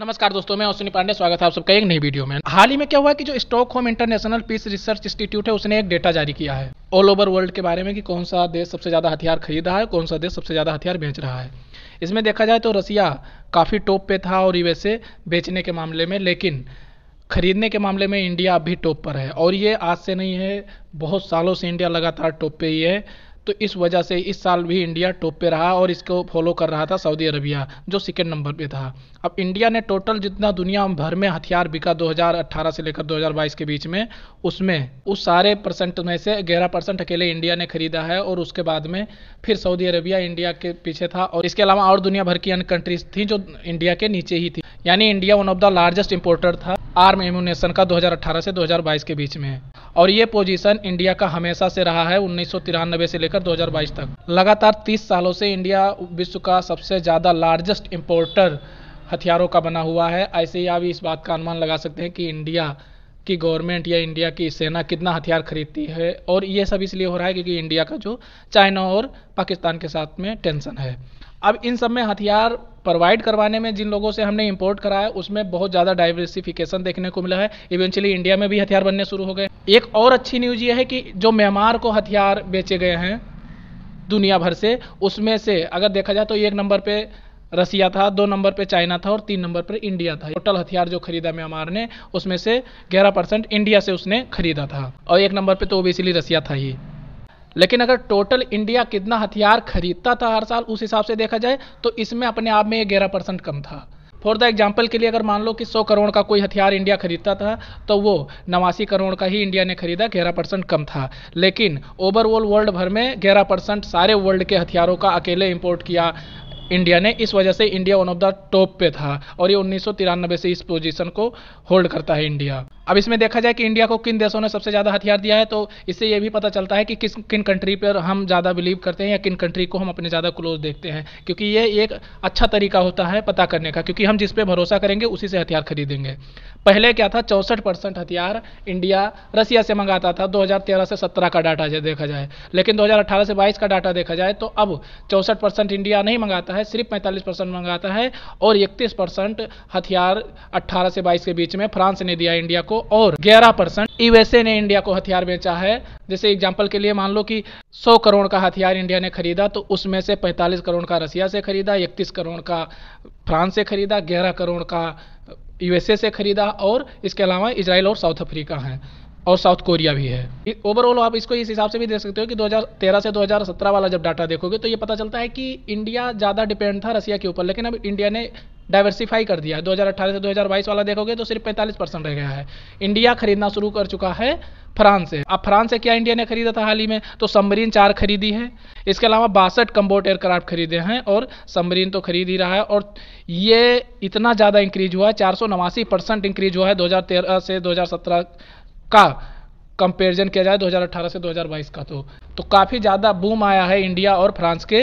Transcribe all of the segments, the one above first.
नमस्कार दोस्तों मैं अश्विनी पांडे स्वागत है आप सबका एक नई वीडियो में हाल ही में क्या हुआ कि जो Stockholm International Peace Research Institute है उसने एक डेटा जारी किया है ऑल ओवर वर्ल्ड के बारे में कि कौन सा देश सबसे ज़्यादा हथियार खरीद रहा है कौन सा देश सबसे ज़्यादा हथियार बेच रहा है इसमें देखा जाए तो रसिया काफ़ी टॉप पे था और यूएसए बेचने के मामले में लेकिन खरीदने के मामले में इंडिया अभी टॉप पर है और ये आज से नहीं है बहुत सालों से इंडिया लगातार टॉप पे ही है तो इस वजह से इस साल भी इंडिया टॉप पे रहा और इसको फॉलो कर रहा था सऊदी अरबिया जो सेकेंड नंबर पे था अब इंडिया ने टोटल जितना दुनिया भर में हथियार बिका 2018 से लेकर 2022 के बीच में उसमें उस सारे परसेंट में से ग्यारह परसेंट अकेले इंडिया ने खरीदा है और उसके बाद में फिर सऊदी अरबिया इंडिया के पीछे था और इसके अलावा और दुनिया भर की अन्य कंट्रीज थी जो इंडिया के नीचे ही थी यानी India one of the largest importer था आर्म एम्यूनेशन का 2018 से 2022 के बीच में और ये पोजीशन इंडिया का हमेशा से रहा है उन्नीस से लेकर 2022 तक लगातार 30 सालों से इंडिया विश्व का सबसे ज़्यादा लार्जेस्ट इम्पोर्टर हथियारों का बना हुआ है ऐसे ही आप इस बात का अनुमान लगा सकते हैं कि इंडिया की गवर्नमेंट या इंडिया की सेना कितना हथियार खरीदती है और ये सब इसलिए हो रहा है क्योंकि इंडिया का जो चाइना और पाकिस्तान के साथ में टेंशन है अब इन सब में हथियार प्रोवाइड करवाने में जिन लोगों से हमने इंपोर्ट कराया उसमें बहुत ज़्यादा डाइवर्सिफिकेशन देखने को मिला है इवेंचुअली इंडिया में भी हथियार बनने शुरू हो गए एक और अच्छी न्यूज़ ये है कि जो म्यांमार को हथियार बेचे गए हैं दुनिया भर से उसमें से अगर देखा जाए तो एक नंबर पे रसिया था दो नंबर पे चाइना था और तीन नंबर पर इंडिया था टोटल हथियार जो खरीदा म्यांमार ने उसमें से ग्यारह परसेंट इंडिया से उसने खरीदा था और एक नंबर पे तो ओबीसीली रसिया था ही लेकिन अगर टोटल इंडिया कितना हथियार खरीदता था हर साल उस हिसाब से देखा जाए तो इसमें अपने आप में ये ग्यारह परसेंट कम था फॉर द एग्जाम्पल के लिए अगर मान लो कि 100 करोड़ का कोई हथियार इंडिया खरीदता था तो वो नवासी करोड़ का ही इंडिया ने खरीदा ग्यारह परसेंट कम था लेकिन ओवरऑल वर्ल्ड भर में ग्यारह परसेंट सारे वर्ल्ड के हथियारों का अकेले इंपोर्ट किया इंडिया ने इस वजह से India one of the top पे था और ये उन्नीस से इस पोजीशन को होल्ड करता है इंडिया अब इसमें देखा जाए कि इंडिया को किन देशों ने सबसे ज़्यादा हथियार दिया है तो इससे ये भी पता चलता है कि किस किन कंट्री पर हम ज़्यादा बिलीव करते हैं या किन कंट्री को हम अपने ज़्यादा क्लोज देखते हैं क्योंकि ये एक अच्छा तरीका होता है पता करने का क्योंकि हम जिस पर भरोसा करेंगे उसी से हथियार खरीदेंगे पहले क्या था चौंसठ परसेंट हथियार इंडिया रसिया से मंगाता था दो से सत्रह का डाटा देखा जाए लेकिन दो से बाईस का डाटा देखा जाए तो अब चौंसठ परसेंट इंडिया नहीं मंगाता है सिर्फ पैंतालीस परसेंट मंगाता है और इकतीस परसेंट हथियार अट्ठारह से बाईस के बीच में फ्रांस ने दिया इंडिया को और 11 परसेंट यूएसए ने इंडिया को हथियार बेचा है जैसे एग्जाम्पल के लिए मान लो कि 100 करोड़ का हथियार इंडिया ने खरीदा तो उसमें से 45 करोड़ का रसिया से खरीदा 31 करोड़ का फ्रांस से खरीदा 11 करोड़ का यूएसए से खरीदा और इसके अलावा इसराइल और साउथ अफ्रीका हैं और साउथ कोरिया भी है ओवरऑल आप इसको इस हिसाब से भी देख सकते हो कि 2013 से 2017 वाला जब डाटा देखोगे तो ये पता चलता है कि इंडिया ज़्यादा डिपेंड था रसिया के ऊपर लेकिन अब इंडिया ने डाइवर्सिफाई कर दिया है 2018 से 2022 वाला देखोगे तो सिर्फ 45 परसेंट रह गया है इंडिया खरीदना शुरू कर चुका है फ्रांस से अब फ्रांस से क्या इंडिया ने खरीदा था हाल ही में तो सबमरीन चार खरीदी है इसके अलावा बासठ कम्बोट एयरक्राफ्ट खरीदे हैं और सबमरीन तो खरीद ही रहा है और ये इतना ज़्यादा इंक्रीज हुआ है चार इंक्रीज हुआ है दो से दो का कंपेरिजन किया जाए 2018 से 2022 का तो तो काफ़ी ज़्यादा बूम आया है इंडिया और फ्रांस के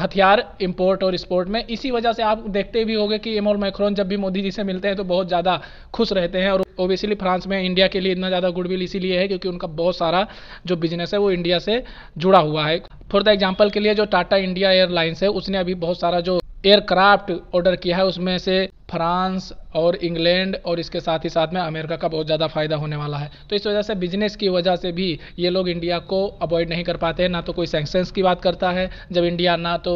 हथियार इम्पोर्ट और एक्सपोर्ट में इसी वजह से आप देखते भी होंगे कि एम और मैक्रोन जब भी मोदी जी से मिलते हैं तो बहुत ज़्यादा खुश रहते हैं और ओबियसली फ्रांस में इंडिया के लिए इतना ज़्यादा गुडविल इसीलिए है क्योंकि उनका बहुत सारा जो बिजनेस है वो इंडिया से जुड़ा हुआ है फॉर द एग्जाम्पल के लिए जो टाटा इंडिया एयरलाइंस है उसने अभी बहुत सारा जो एयरक्राफ्ट ऑर्डर किया है उसमें से फ्रांस और इंग्लैंड और इसके साथ ही साथ में अमेरिका का बहुत ज़्यादा फ़ायदा होने वाला है तो इस वजह से बिजनेस की वजह से भी ये लोग इंडिया को अवॉइड नहीं कर पाते हैं ना तो कोई सेंक्शंस की बात करता है जब इंडिया ना तो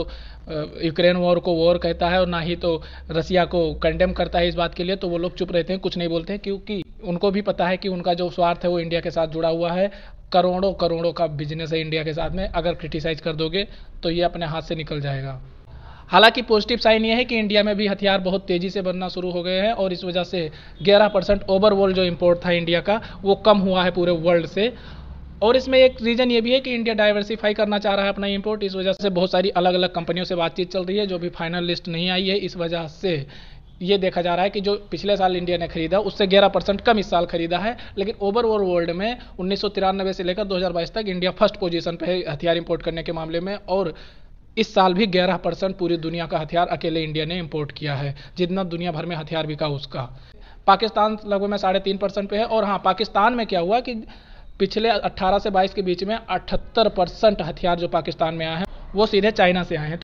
यूक्रेन वॉर को वॉर कहता है और ना ही तो रसिया को कंडेम करता है इस बात के लिए तो वो लोग चुप रहते हैं कुछ नहीं बोलते हैं क्योंकि उनको भी पता है कि उनका जो स्वार्थ है वो इंडिया के साथ जुड़ा हुआ है करोड़ों करोड़ों का बिजनेस है इंडिया के साथ में अगर क्रिटिसाइज़ कर दोगे तो ये अपने हाथ से निकल जाएगा हालांकि पॉजिटिव साइन ये है कि इंडिया में भी हथियार बहुत तेज़ी से बनना शुरू हो गए हैं और इस वजह से 11 परसेंट ओवरऑल जो इम्पोर्ट था इंडिया का वो कम हुआ है पूरे वर्ल्ड से और इसमें एक रीज़न ये भी है कि इंडिया डाइवर्सिफाई करना चाह रहा है अपना इम्पोर्ट इस वजह से बहुत सारी अलग अलग कंपनियों से बातचीत चल रही है जो भी फाइनल लिस्ट नहीं आई है इस वजह से ये देखा जा रहा है कि जो पिछले साल इंडिया ने खरीदा उससे ग्यारह परसेंट कम इस साल खरीदा है लेकिन ओवरऑल वर्ल्ड में उन्नीस से लेकर 2022 तक इंडिया फर्स्ट पोजीशन पे है हथियार इंपोर्ट करने के मामले में और इस साल भी ग्यारह परसेंट पूरी दुनिया का हथियार अकेले इंडिया ने इम्पोर्ट किया है जितना दुनिया भर में हथियार बिका उसका पाकिस्तान लगभग में साढ़े तीन परसेंट पे है और हाँ पाकिस्तान में क्या हुआ कि पिछले 18 से 22 के बीच में 78 परसेंट हथियार जो पाकिस्तान में आए हैं वो सीधे चाइना से आए हैं